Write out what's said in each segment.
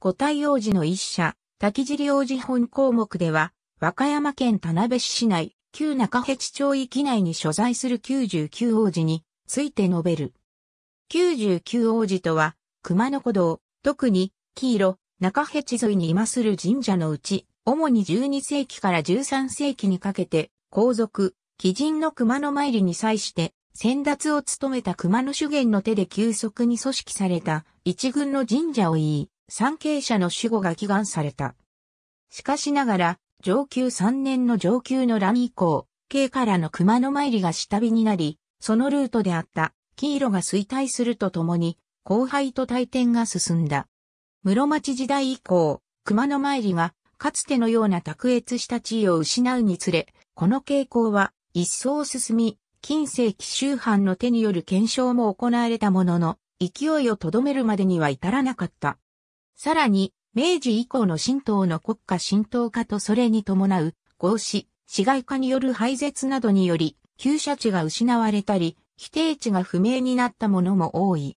五体王子の一社、滝尻王子本項目では、和歌山県田辺市市内、旧中辺地町域内に所在する99王子について述べる。99王子とは、熊野古道、特に、黄色、中辺地沿いに今する神社のうち、主に12世紀から13世紀にかけて、皇族、貴人の熊野参りに際して、先達を務めた熊野修験の手で急速に組織された一軍の神社を言い、産経者の守護が祈願された。しかしながら、上級3年の上級の乱以降、京からの熊の参りが下火になり、そのルートであった黄色が衰退するとともに、後輩と退転が進んだ。室町時代以降、熊の参りが、かつてのような卓越した地位を失うにつれ、この傾向は一層進み、近世紀周藩の手による検証も行われたものの、勢いをとどめるまでには至らなかった。さらに、明治以降の神道の国家神道化とそれに伴う、合祀、市街化による廃絶などにより、旧社地が失われたり、否定地が不明になったものも多い。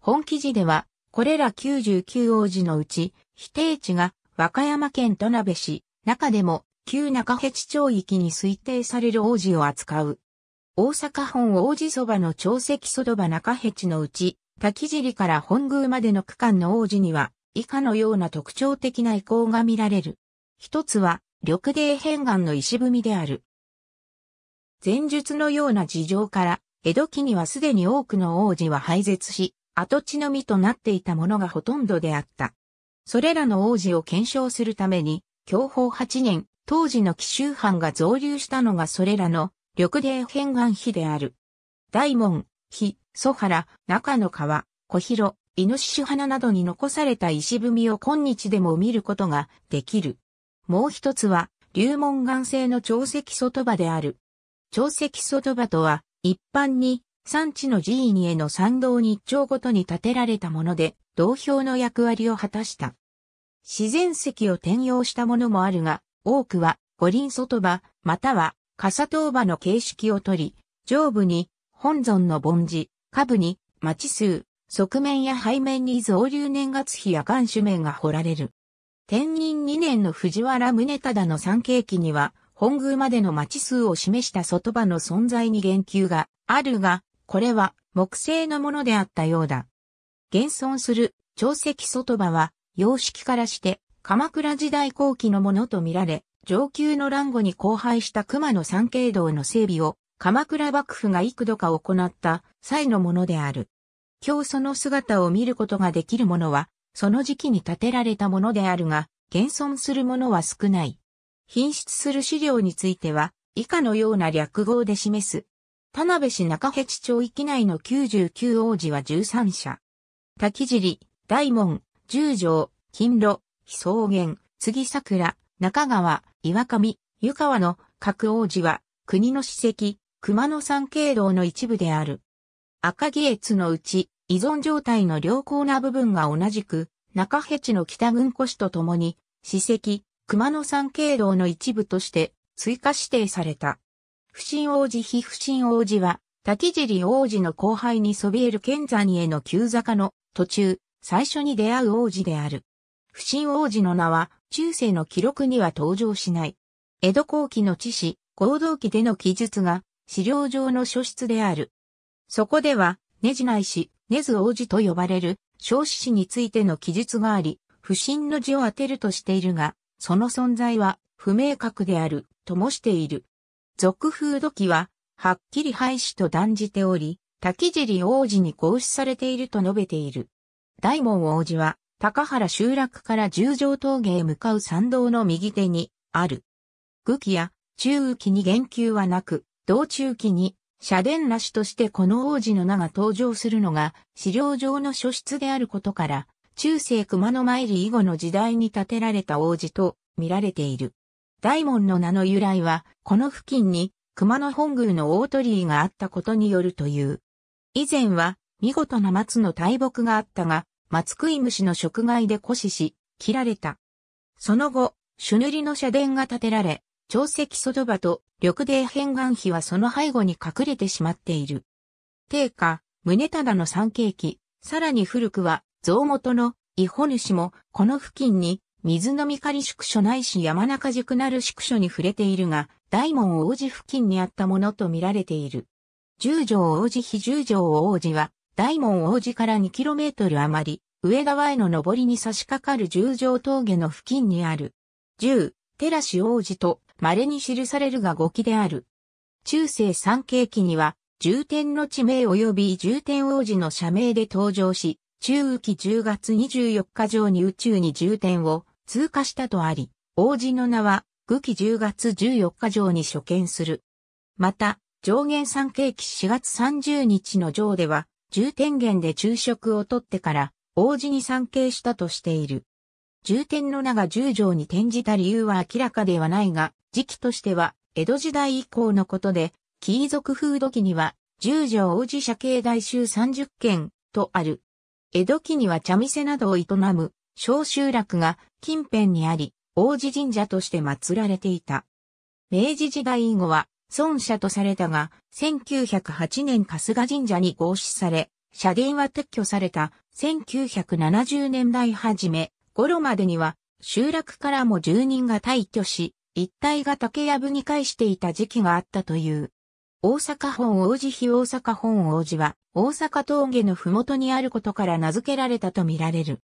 本記事では、これら99王子のうち、否定地が和歌山県田辺市、中でも旧中辺地町域に推定される王子を扱う。大阪本王子そばの長石そば中辺地のうち、滝尻から本宮までの区間の王子には、以下のような特徴的な遺構が見られる。一つは、緑泥片岩の石踏みである。前述のような事情から、江戸期にはすでに多くの王子は廃絶し、跡地のみとなっていたものがほとんどであった。それらの王子を検証するために、享保8年、当時の紀州藩が増流したのがそれらの緑泥片岩碑である。大門、碑、蘇原、中野川、小広、イノシシ花などに残された石踏みを今日でも見ることができる。もう一つは、流門岩製の長石外場である。長石外場とは、一般に、産地の寺院への参道に一丁ごとに建てられたもので、同票の役割を果たした。自然石を転用したものもあるが、多くは五輪外場、または傘当場の形式をとり、上部に本尊の盆地、下部に町数、側面や背面に増流年月日や岩手面が掘られる。天任2年の藤原宗忠の三景記には、本宮までの町数を示した外場の存在に言及があるが、これは木製のものであったようだ。現存する長石外場は、様式からして鎌倉時代後期のものとみられ、上級の乱後に荒廃した熊野三景堂の整備を鎌倉幕府が幾度か行った際のものである。今日その姿を見ることができるものは、その時期に建てられたものであるが、現存するものは少ない。品質する資料については、以下のような略語で示す。田辺市中辺地町域内の99王子は13社。滝尻、大門、十条、金路、非草原、杉桜、中川、岩上、湯川の各王子は、国の史跡、熊野山経道の一部である。赤ギ越ツのうち、依存状態の良好な部分が同じく、中辺地の北軍古市とともに、史跡、熊野山経道の一部として追加指定された。不審王子非不審王子は、滝尻王子の後輩にそびえる剣山への急坂の途中、最初に出会う王子である。不審王子の名は、中世の記録には登場しない。江戸後期の知史、合同期での記述が、資料上の書室である。そこでは、ネジ内氏、ネズ王子と呼ばれる、少子氏についての記述があり、不審の字を当てるとしているが、その存在は不明確である、ともしている。俗風土器は、はっきり廃止と断じており、滝尻王子に合祀されていると述べている。大門王子は、高原集落から十条峠へ向かう参道の右手に、ある。愚期や中期に言及はなく、道中期に社殿なしとしてこの王子の名が登場するのが資料上の書室であることから、中世熊野参り以後の時代に建てられた王子と見られている。大門の名の由来は、この付近に熊野本宮の大鳥居があったことによるという。以前は、見事な松の大木があったが、松食い虫の食害で枯死し、切られた。その後、朱塗りの社殿が建てられ、長石外場と緑泥変換碑はその背後に隠れてしまっている。定下、宗忠の三景記、さらに古くは、蔵元の伊保主も、この付近に、水のり宿所ないし山中宿なる宿所に触れているが、大門王子付近にあったものと見られている。十条王子非十条王子は、大門王子から 2km 余り、上側への上りに差し掛かる十条峠の付近にある。十、寺師王子と稀に記されるが語記である。中世三景記には、重点の地名及び重点王子の社名で登場し、中雨期10月24日上に宇宙に重点を通過したとあり、王子の名は、愚期10月14日上に所見する。また、上限三景期4月30日の上では、重点源で昼食をとってから、王子に参景したとしている。重点の名が十条に転じた理由は明らかではないが、時期としては江戸時代以降のことで、貴族風土期には十条王子社系大衆30件とある。江戸期には茶店などを営む小集落が近辺にあり、王子神社として祀られていた。明治時代以後は孫社とされたが、1908年春日神社に合祀され、社殿は撤去された1970年代初め、頃までには、集落からも住人が退去し、一帯が竹やぶに返していた時期があったという。大阪本王子非大阪本王子は、大阪峠の麓にあることから名付けられたとみられる。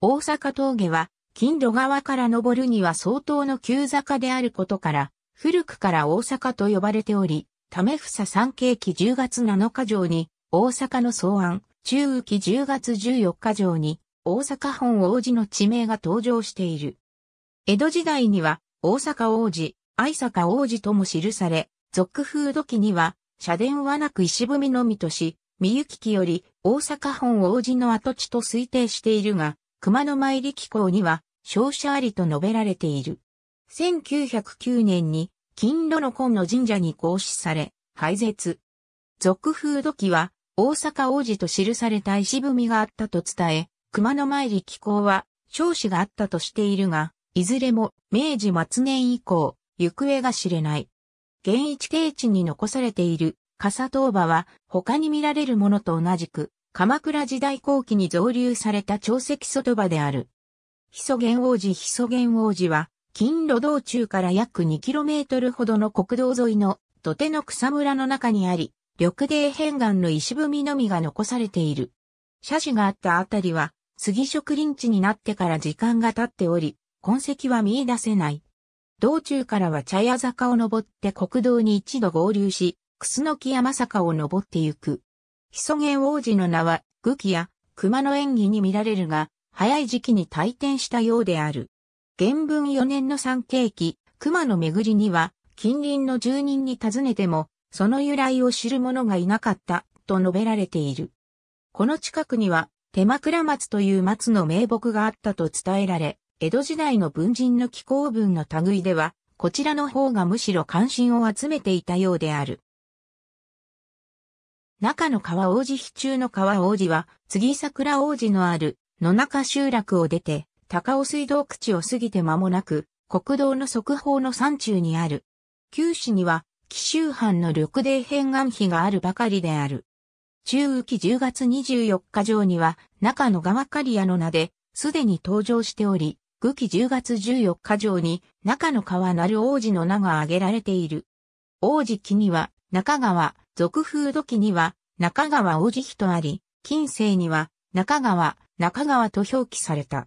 大阪峠は、金路川から登るには相当の急坂であることから、古くから大阪と呼ばれており、たふ房三景期10月7日上に、大阪の草案、中雨期10月14日上に、大阪本王子の地名が登場している。江戸時代には、大阪王子、愛坂王子とも記され、俗風土記には、社殿はなく石踏みのみとし、三行記より大阪本王子の跡地と推定しているが、熊野参り機構には、勝者ありと述べられている。1909年に、金炉の根の神社に合祀され、廃絶。俗風土記は、大阪王子と記された石踏みがあったと伝え、熊野参り気候は、少子があったとしているが、いずれも明治末年以降、行方が知れない。現一定地に残されている笠塔馬は他に見られるものと同じく鎌倉時代後期に造流された長石外場である。ヒソゲン王子ヒソゲン王子は金路道中から約 2km ほどの国道沿いの土手の草むらの中にあり、緑泥片岩の石踏みのみが残されている。斜種があったあたりは杉植林地になってから時間が経っており、痕跡は見出せない。道中からは茶屋坂を登って国道に一度合流し、楠木山坂を登ってゆく。ヒソゲン王子の名は、グキや熊の演技に見られるが、早い時期に退店したようである。原文4年の三景紀、熊の巡りには、近隣の住人に尋ねても、その由来を知る者がいなかった、と述べられている。この近くには、手枕松という松の名木があったと伝えられ、江戸時代の文人の気候文の類では、こちらの方がむしろ関心を集めていたようである。中の川王子比中の川王子は、杉桜王子のある野中集落を出て、高尾水道口を過ぎて間もなく、国道の側方の山中にある。九市には、紀州藩の緑泥変岩碑があるばかりである。中雨期10月24日上には、中野川刈谷の名で、すでに登場しており、愚期10月14日上に、中野川なる王子の名が挙げられている。王子期には、中川、俗風土期には、中川王子妃とあり、近世には、中川、中川と表記された。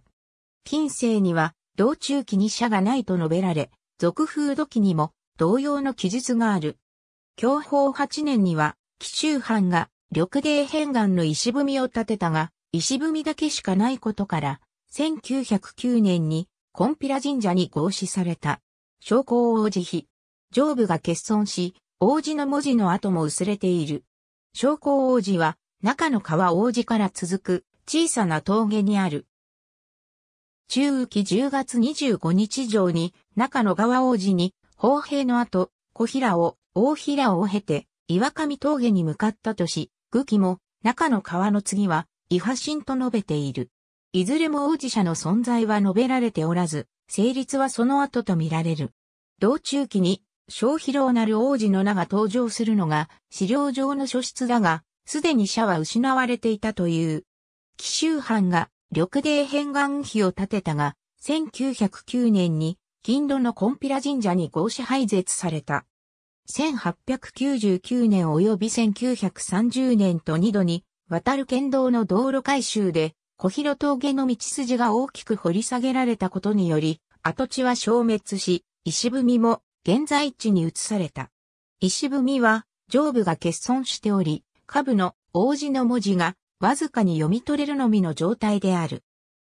近世には、道中期に社がないと述べられ、俗風土期にも、同様の記述がある。享保8年には、紀州藩が緑泥片岩の石踏みを建てたが、石踏みだけしかないことから、1909年に、コンピラ神社に合祀された。将校王子妃。上部が欠損し、王子の文字の跡も薄れている。将校王子は、中の川王子から続く小さな峠にある。中雨期10月25日上に、中の川王子に、砲兵の後、小平を、大平を経て、岩上峠に向かったとし、愚記も、中の川の次は、伊シンと述べている。いずれも王子者の存在は述べられておらず、成立はその後と見られる。同中期に、小疲労なる王子の名が登場するのが、資料上の書出だが、すでに社は失われていたという。紀州藩が緑泥変換碑を建てたが、1909年に、金土のコンピラ神社に合祀廃絶された。1899年及び1930年と2度に渡る県道の道路改修で小広峠の道筋が大きく掘り下げられたことにより跡地は消滅し石踏みも現在地に移された。石踏みは上部が欠損しており下部の王子の文字がわずかに読み取れるのみの状態である。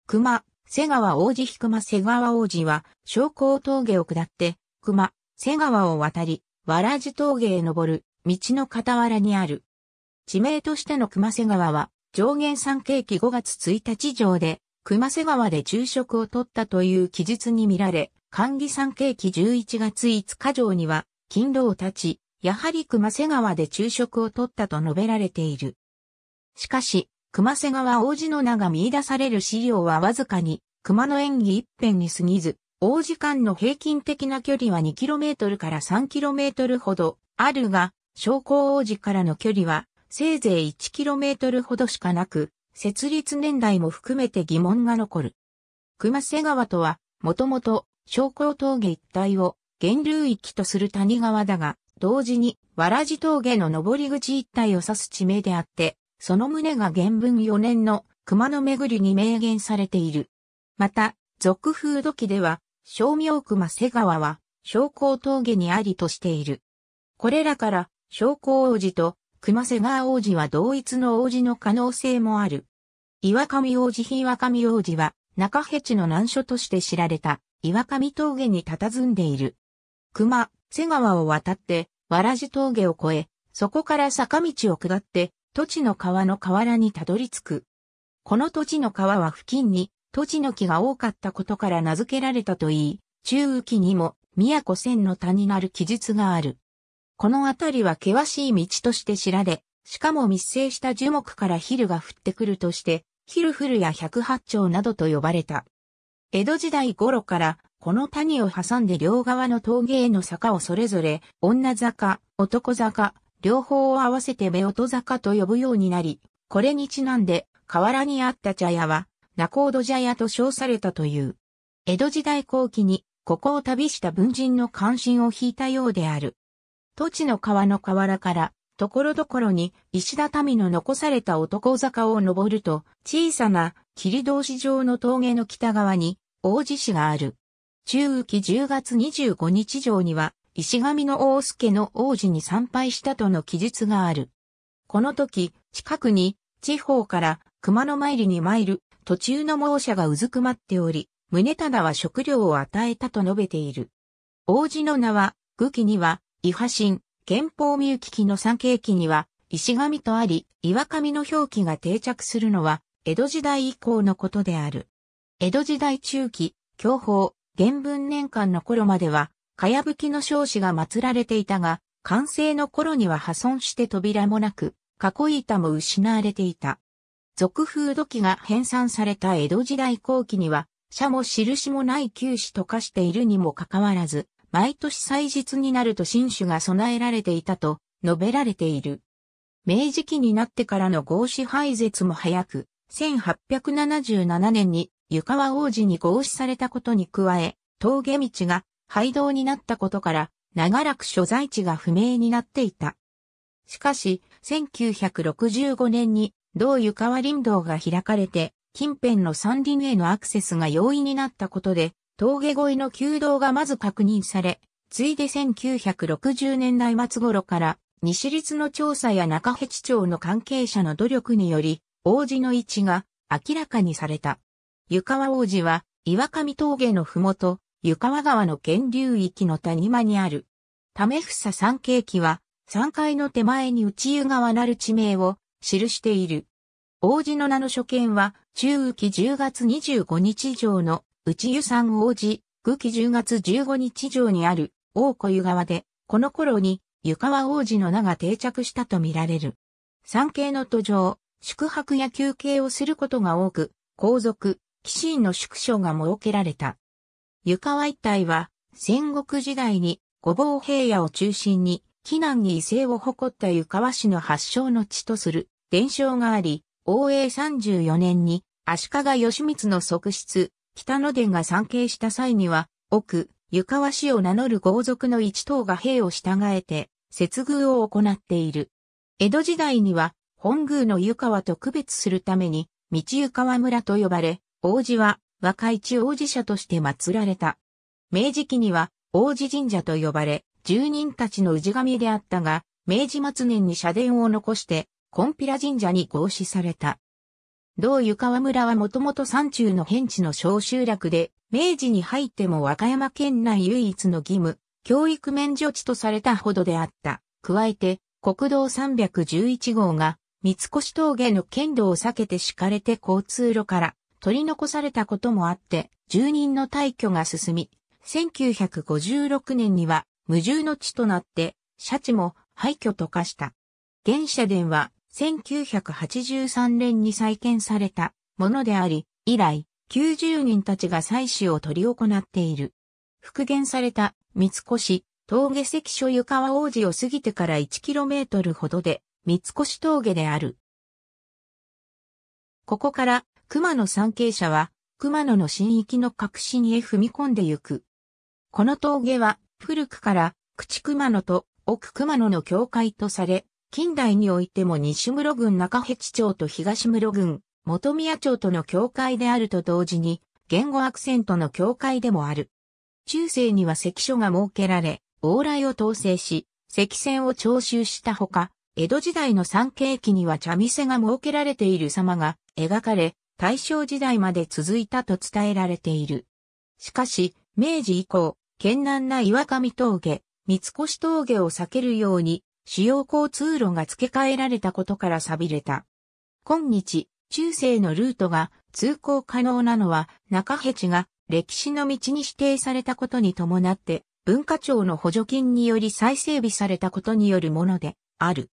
熊、瀬川王子ひ熊瀬川王子は昇降峠を下って熊、瀬川を渡りわらじ峠へ登る、道の傍らにある。地名としての熊瀬川は、上元産景気5月1日上で、熊瀬川で昼食をとったという記述に見られ、寒理産景気11月5日上には、勤労たち、やはり熊瀬川で昼食をとったと述べられている。しかし、熊瀬川王子の名が見出される資料はわずかに、熊の演技一辺に過ぎず、王時間の平均的な距離は 2km から 3km ほどあるが、昇降王子からの距離はせいぜい 1km ほどしかなく、設立年代も含めて疑問が残る。熊瀬川とは、もともと昇降峠一帯を源流域とする谷川だが、同時に、わらじ峠の登り口一帯を指す地名であって、その旨が原文4年の熊の巡りに明言されている。また、俗風土器では、小名熊瀬川は、昇降峠にありとしている。これらから、昇降王子と熊瀬川王子は同一の王子の可能性もある。岩上王子日岩上王子は、中ヘチの難所として知られた、岩上峠に佇んでいる。熊、瀬川を渡って、わらじ峠を越え、そこから坂道を下って、土地の川の河原にたどり着く。この土地の川は付近に土地の木が多かったことから名付けられたといい、中雨期にも、宮古千の谷なる記述がある。この辺りは険しい道として知られ、しかも密生した樹木から昼が降ってくるとして、昼降るや百八丁などと呼ばれた。江戸時代頃から、この谷を挟んで両側の峠への坂をそれぞれ、女坂、男坂、両方を合わせて目音坂と呼ぶようになり、これにちなんで、河原にあった茶屋は、ナコードジャヤと称されたという。江戸時代後期にここを旅した文人の関心を引いたようである。土地の川の河原から、ところどころに石畳の残された男坂を登ると、小さな霧通し状の峠の北側に大地市がある。中雨季10月25日上には、石神の大助の王子に参拝したとの記述がある。この時、近くに地方から熊野参りに参る途中の猛者がうずくまっており、宗忠は食料を与えたと述べている。王子の名は、愚記には、伊波神、憲法みゆき記の三景記には、石神とあり、岩神の表記が定着するのは、江戸時代以降のことである。江戸時代中期、享保、元文年間の頃までは、かやぶきの少子が祀られていたが、完成の頃には破損して扉もなく、囲い板も失われていた。俗風土器が編纂された江戸時代後期には、社も印もない旧市と化しているにもかかわらず、毎年祭日になると新種が備えられていたと述べられている。明治期になってからの合紙廃絶も早く、1877年に湯川王子に合紙されたことに加え、峠道が廃道になったことから、長らく所在地が不明になっていた。しかし、1965年に同湯川林道が開かれて、近辺の山林へのアクセスが容易になったことで、峠越えの旧道がまず確認され、ついで1960年代末頃から、西立の調査や中辺地町の関係者の努力により、王子の位置が明らかにされた。湯川王子は、岩上峠のふもと、湯川川の源流域の谷間にある。たふ房三景気は、山階の手前に内湯川なる地名を、記している。王子の名の所見は、中雨期10月25日上の内湯山王子、愚期10月15日上にある王子湯川で、この頃に湯川王子の名が定着したとみられる。三景の途上、宿泊や休憩をすることが多く、皇族、騎士の宿所が設けられた。湯川一帯は、戦国時代に、五坊平野を中心に、紀南に威勢を誇った湯川市の発祥の地とする伝承があり、応永34年に足利義満の側室、北野殿が参詣した際には、奥、湯川氏を名乗る豪族の一党が兵を従えて、接遇を行っている。江戸時代には、本宮の湯川と区別するために、道湯川村と呼ばれ、王子は、若市王子社として祀られた。明治期には、王子神社と呼ばれ、住人たちの氏神であったが、明治末年に社殿を残して、コンピラ神社に合祀された。同湯川村はもともと山中の辺地の小集落で、明治に入っても和歌山県内唯一の義務、教育免除地とされたほどであった。加えて、国道311号が、三越峠の県道を避けて敷かれて交通路から取り残されたこともあって、住人の退去が進み、1956年には無住の地となって、シャチも廃墟と化した。現社殿は1983年に再建されたものであり、以来、90人たちが祭祀を取り行っている。復元された三越峠関所湯川王子を過ぎてから 1km ほどで三越峠である。ここから熊野参詣者は熊野の神域の核心へ踏み込んでゆく。この峠は古くから、口熊野と奥熊野の境界とされ、近代においても西室郡中辺地町と東室郡本宮町との境界であると同時に、言語アクセントの境界でもある。中世には関所が設けられ、往来を統制し、関線を徴収したほか、江戸時代の三景期には茶店が設けられている様が描かれ、大正時代まで続いたと伝えられている。しかし、明治以降、県南な岩上峠、三越峠を避けるように、主要交通路が付け替えられたことから錆びれた。今日、中世のルートが通行可能なのは中ヘチが歴史の道に指定されたことに伴って文化庁の補助金により再整備されたことによるものである。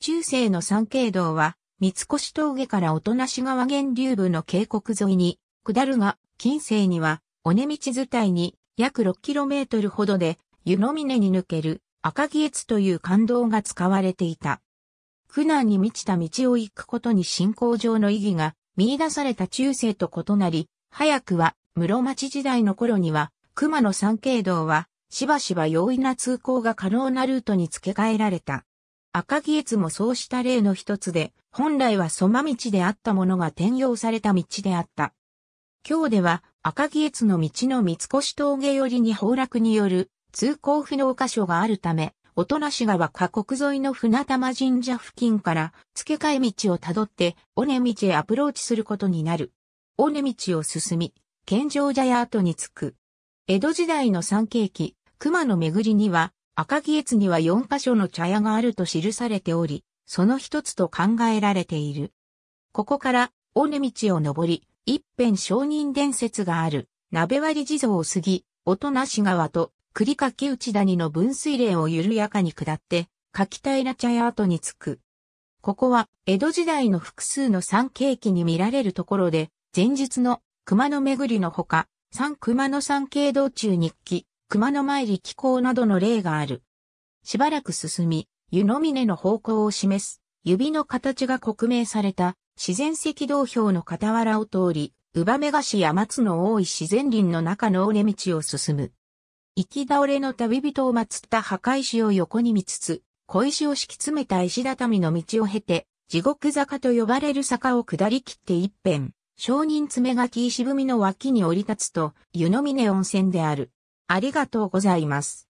中世の三景道は三越峠から音無川源流部の渓谷沿いに下るが近世には尾根道伝いに約 6km ほどで湯の峰に抜ける赤木越という感動が使われていた。苦難に満ちた道を行くことに信仰上の意義が見出された中世と異なり、早くは室町時代の頃には熊野三景道はしばしば容易な通行が可能なルートに付け替えられた。赤木越もそうした例の一つで、本来は蘇我道であったものが転用された道であった。今日では赤木越の道の三越峠寄りに崩落による通行不能箇所があるため、なし川河国沿いの船玉神社付近から付け替え道をたどって尾根道へアプローチすることになる。尾根道を進み、健常茶屋跡に着く。江戸時代の三景記、熊の巡りには、赤木越には4箇所の茶屋があると記されており、その一つと考えられている。ここから、尾根道を登り、一辺承認伝説がある、鍋割地蔵を過ぎ、音し川と栗き内谷の分水嶺を緩やかに下って、柿平茶屋跡に着く。ここは、江戸時代の複数の三景記に見られるところで、前述の熊野巡りのほか、三熊野三景道中日記、熊野参り気候などの例がある。しばらく進み、湯の峰の方向を示す、指の形が刻明された自然赤道標の傍らを通り、ウバメガシや松の多い自然林の中の尾根道を進む。行き倒れの旅人を祀った墓石を横に見つつ、小石を敷き詰めた石畳の道を経て、地獄坂と呼ばれる坂を下り切って一辺、商人爪垣石踏みの脇に降り立つと、湯の峰温泉である。ありがとうございます。